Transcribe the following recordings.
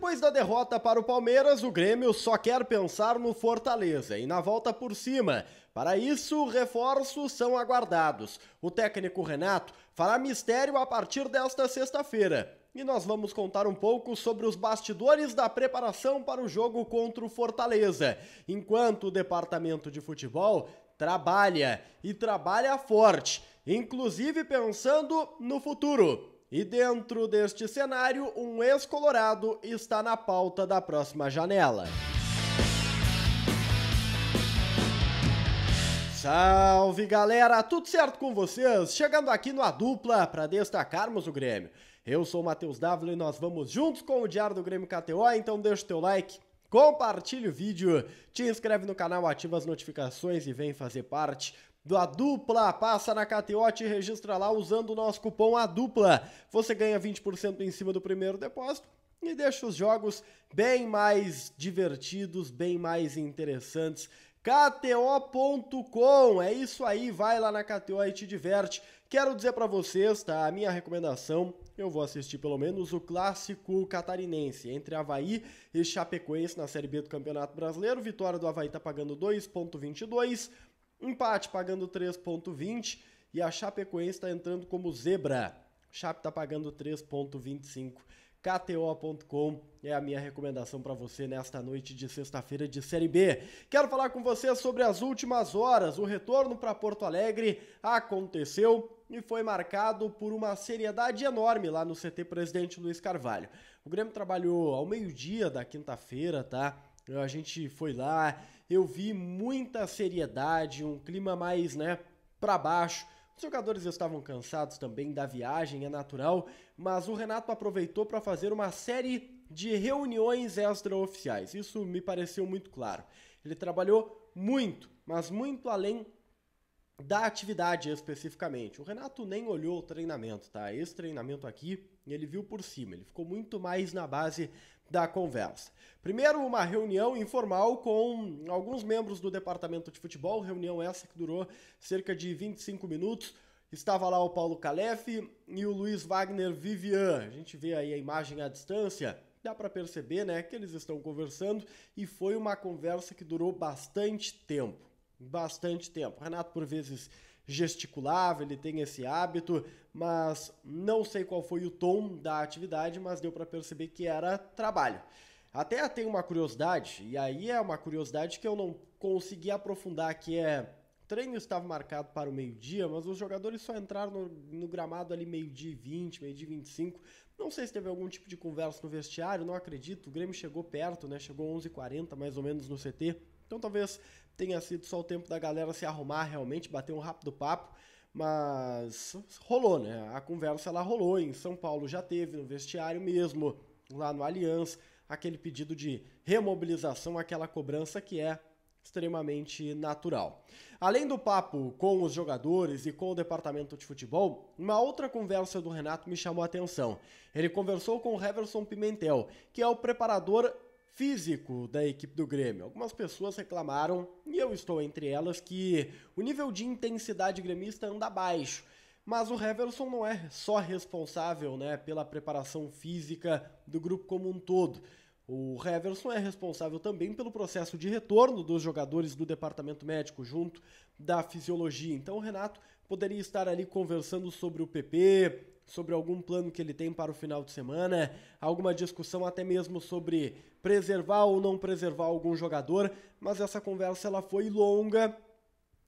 Depois da derrota para o Palmeiras, o Grêmio só quer pensar no Fortaleza e na volta por cima. Para isso, reforços são aguardados. O técnico Renato fará mistério a partir desta sexta-feira. E nós vamos contar um pouco sobre os bastidores da preparação para o jogo contra o Fortaleza, enquanto o departamento de futebol trabalha e trabalha forte, inclusive pensando no futuro. E dentro deste cenário, um ex-colorado está na pauta da próxima janela. Salve galera, tudo certo com vocês? Chegando aqui no A Dupla para destacarmos o Grêmio. Eu sou o Matheus Dávila e nós vamos juntos com o Diário do Grêmio KTO, então deixa o teu like Compartilhe o vídeo, te inscreve no canal, ativa as notificações e vem fazer parte da dupla. Passa na KTO, e registra lá usando o nosso cupom A Dupla. Você ganha 20% em cima do primeiro depósito e deixa os jogos bem mais divertidos, bem mais interessantes. KTO.com, é isso aí, vai lá na KTO e te diverte. Quero dizer para vocês, tá? A minha recomendação eu vou assistir pelo menos o clássico catarinense entre Havaí e Chapecoense na Série B do Campeonato Brasileiro. Vitória do Havaí está pagando 2,22, empate pagando 3,20 e a Chapecoense está entrando como zebra. Chape está pagando 3,25. KTO.com é a minha recomendação para você nesta noite de sexta-feira de Série B. Quero falar com você sobre as últimas horas. O retorno para Porto Alegre aconteceu e foi marcado por uma seriedade enorme lá no CT Presidente Luiz Carvalho. O Grêmio trabalhou ao meio-dia da quinta-feira, tá? A gente foi lá, eu vi muita seriedade, um clima mais, né, para baixo. Os jogadores estavam cansados também da viagem, é natural, mas o Renato aproveitou para fazer uma série de reuniões extraoficiais. Isso me pareceu muito claro. Ele trabalhou muito, mas muito além da atividade especificamente. O Renato nem olhou o treinamento, tá? Esse treinamento aqui, ele viu por cima, ele ficou muito mais na base da conversa. Primeiro, uma reunião informal com alguns membros do departamento de futebol, reunião essa que durou cerca de 25 minutos. Estava lá o Paulo Calef e o Luiz Wagner Vivian. A gente vê aí a imagem à distância dá para perceber, né, que eles estão conversando e foi uma conversa que durou bastante tempo bastante tempo. O Renato, por vezes, gesticulava, ele tem esse hábito, mas não sei qual foi o tom da atividade, mas deu para perceber que era trabalho. Até tem uma curiosidade, e aí é uma curiosidade que eu não consegui aprofundar, que é treino estava marcado para o meio-dia, mas os jogadores só entraram no, no gramado ali meio-dia e 20, meio-dia e 25. Não sei se teve algum tipo de conversa no vestiário, não acredito. O Grêmio chegou perto, né? Chegou 11h40 mais ou menos no CT. Então talvez tenha sido só o tempo da galera se arrumar realmente, bater um rápido papo. Mas rolou, né? A conversa ela rolou. Em São Paulo já teve, no vestiário mesmo, lá no Aliança, aquele pedido de remobilização, aquela cobrança que é extremamente natural. Além do papo com os jogadores e com o departamento de futebol, uma outra conversa do Renato me chamou a atenção. Ele conversou com o Heverson Pimentel, que é o preparador físico da equipe do Grêmio. Algumas pessoas reclamaram, e eu estou entre elas, que o nível de intensidade gremista anda baixo. Mas o Heverson não é só responsável né, pela preparação física do grupo como um todo. O Heverson é responsável também pelo processo de retorno dos jogadores do departamento médico junto da fisiologia. Então o Renato poderia estar ali conversando sobre o PP, sobre algum plano que ele tem para o final de semana, alguma discussão até mesmo sobre preservar ou não preservar algum jogador, mas essa conversa ela foi longa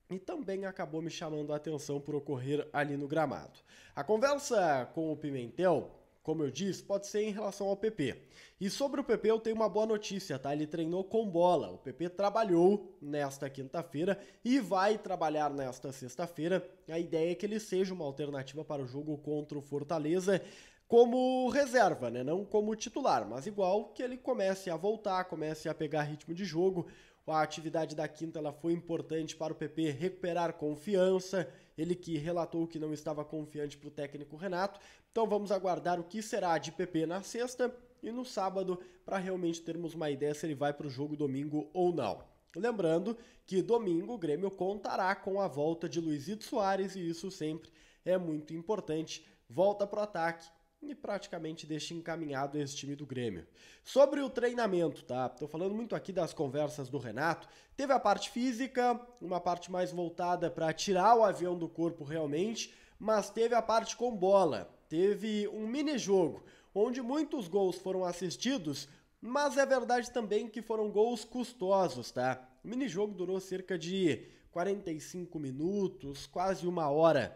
e também acabou me chamando a atenção por ocorrer ali no gramado. A conversa com o Pimentel como eu disse, pode ser em relação ao PP. E sobre o PP eu tenho uma boa notícia, tá? Ele treinou com bola. O PP trabalhou nesta quinta-feira e vai trabalhar nesta sexta-feira. A ideia é que ele seja uma alternativa para o jogo contra o Fortaleza como reserva, né? Não como titular, mas igual que ele comece a voltar, comece a pegar ritmo de jogo. A atividade da quinta ela foi importante para o PP recuperar confiança. Ele que relatou que não estava confiante para o técnico Renato, então vamos aguardar o que será de PP na sexta e no sábado para realmente termos uma ideia se ele vai para o jogo domingo ou não. Lembrando que domingo o Grêmio contará com a volta de Luizito Soares e isso sempre é muito importante. Volta para o ataque e praticamente deixa encaminhado esse time do Grêmio. Sobre o treinamento, tá? Estou falando muito aqui das conversas do Renato. Teve a parte física, uma parte mais voltada para tirar o avião do corpo realmente, mas teve a parte com bola teve um mini-jogo onde muitos gols foram assistidos, mas é verdade também que foram gols custosos, tá? O mini-jogo durou cerca de 45 minutos, quase uma hora.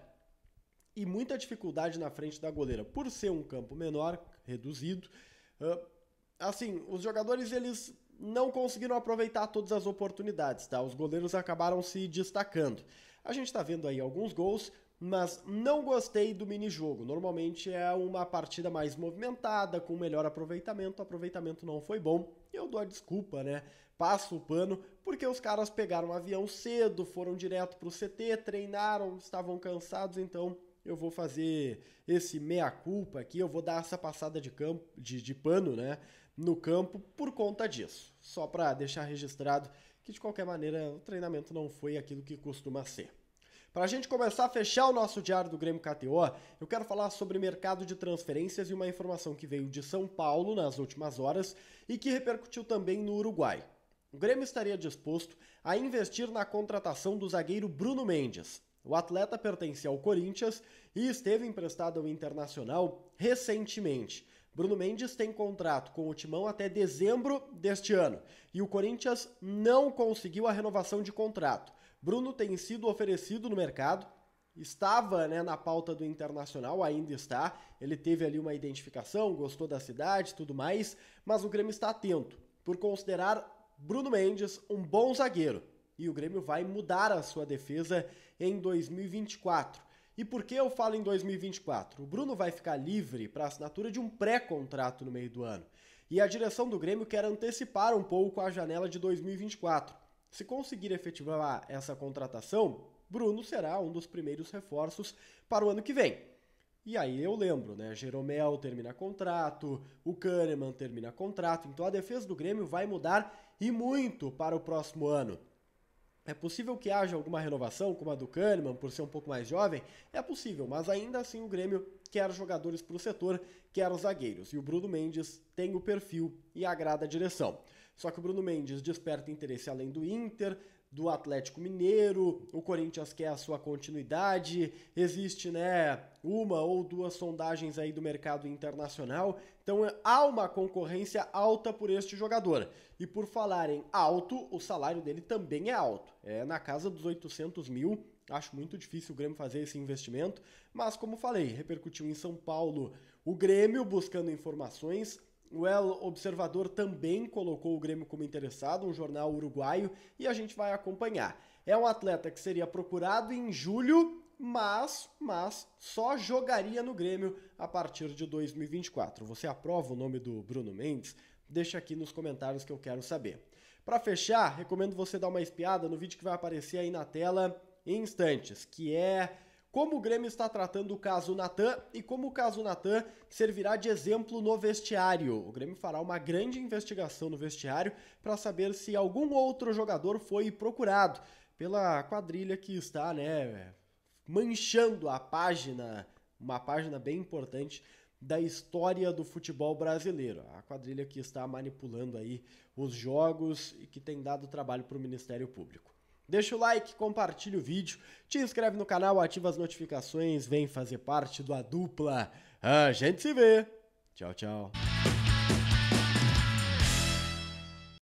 E muita dificuldade na frente da goleira. Por ser um campo menor, reduzido, assim, os jogadores eles não conseguiram aproveitar todas as oportunidades, tá? Os goleiros acabaram se destacando. A gente está vendo aí alguns gols, mas não gostei do minijogo. Normalmente é uma partida mais movimentada, com melhor aproveitamento. O aproveitamento não foi bom. Eu dou a desculpa, né? Passo o pano, porque os caras pegaram o um avião cedo, foram direto para o CT, treinaram, estavam cansados, então eu vou fazer esse meia-culpa aqui, eu vou dar essa passada de, campo, de, de pano, né? No campo por conta disso. Só para deixar registrado que, de qualquer maneira, o treinamento não foi aquilo que costuma ser. Para a gente começar a fechar o nosso diário do Grêmio KTO, eu quero falar sobre mercado de transferências e uma informação que veio de São Paulo nas últimas horas e que repercutiu também no Uruguai. O Grêmio estaria disposto a investir na contratação do zagueiro Bruno Mendes. O atleta pertence ao Corinthians e esteve emprestado ao Internacional recentemente. Bruno Mendes tem contrato com o Timão até dezembro deste ano e o Corinthians não conseguiu a renovação de contrato. Bruno tem sido oferecido no mercado, estava né, na pauta do Internacional, ainda está. Ele teve ali uma identificação, gostou da cidade tudo mais, mas o Grêmio está atento por considerar Bruno Mendes um bom zagueiro. E o Grêmio vai mudar a sua defesa em 2024. E por que eu falo em 2024? O Bruno vai ficar livre para assinatura de um pré-contrato no meio do ano. E a direção do Grêmio quer antecipar um pouco a janela de 2024 se conseguir efetivar essa contratação, Bruno será um dos primeiros reforços para o ano que vem. E aí eu lembro, né? Jeromel termina contrato, o Kahneman termina contrato, então a defesa do Grêmio vai mudar e muito para o próximo ano. É possível que haja alguma renovação, como a do Kahneman, por ser um pouco mais jovem? É possível, mas ainda assim o Grêmio quer jogadores para o setor, quer os zagueiros. E o Bruno Mendes tem o perfil e agrada a direção. Só que o Bruno Mendes desperta interesse além do Inter, do Atlético Mineiro, o Corinthians quer a sua continuidade, existe, né, uma ou duas sondagens aí do mercado internacional. Então há uma concorrência alta por este jogador. E por falarem alto, o salário dele também é alto. É na casa dos 800 mil Acho muito difícil o Grêmio fazer esse investimento, mas como falei, repercutiu em São Paulo. O Grêmio buscando informações, o El Observador também colocou o Grêmio como interessado, um jornal uruguaio, e a gente vai acompanhar. É um atleta que seria procurado em julho, mas, mas só jogaria no Grêmio a partir de 2024. Você aprova o nome do Bruno Mendes? Deixa aqui nos comentários que eu quero saber. Para fechar, recomendo você dar uma espiada no vídeo que vai aparecer aí na tela em instantes, que é como o Grêmio está tratando o caso Natan e como o caso Natan servirá de exemplo no vestiário. O Grêmio fará uma grande investigação no vestiário para saber se algum outro jogador foi procurado pela quadrilha que está, né, manchando a página, uma página bem importante da história do futebol brasileiro. A quadrilha que está manipulando aí os jogos e que tem dado trabalho para o Ministério Público. Deixa o like, compartilha o vídeo, te inscreve no canal, ativa as notificações, vem fazer parte da dupla. A gente se vê. Tchau, tchau.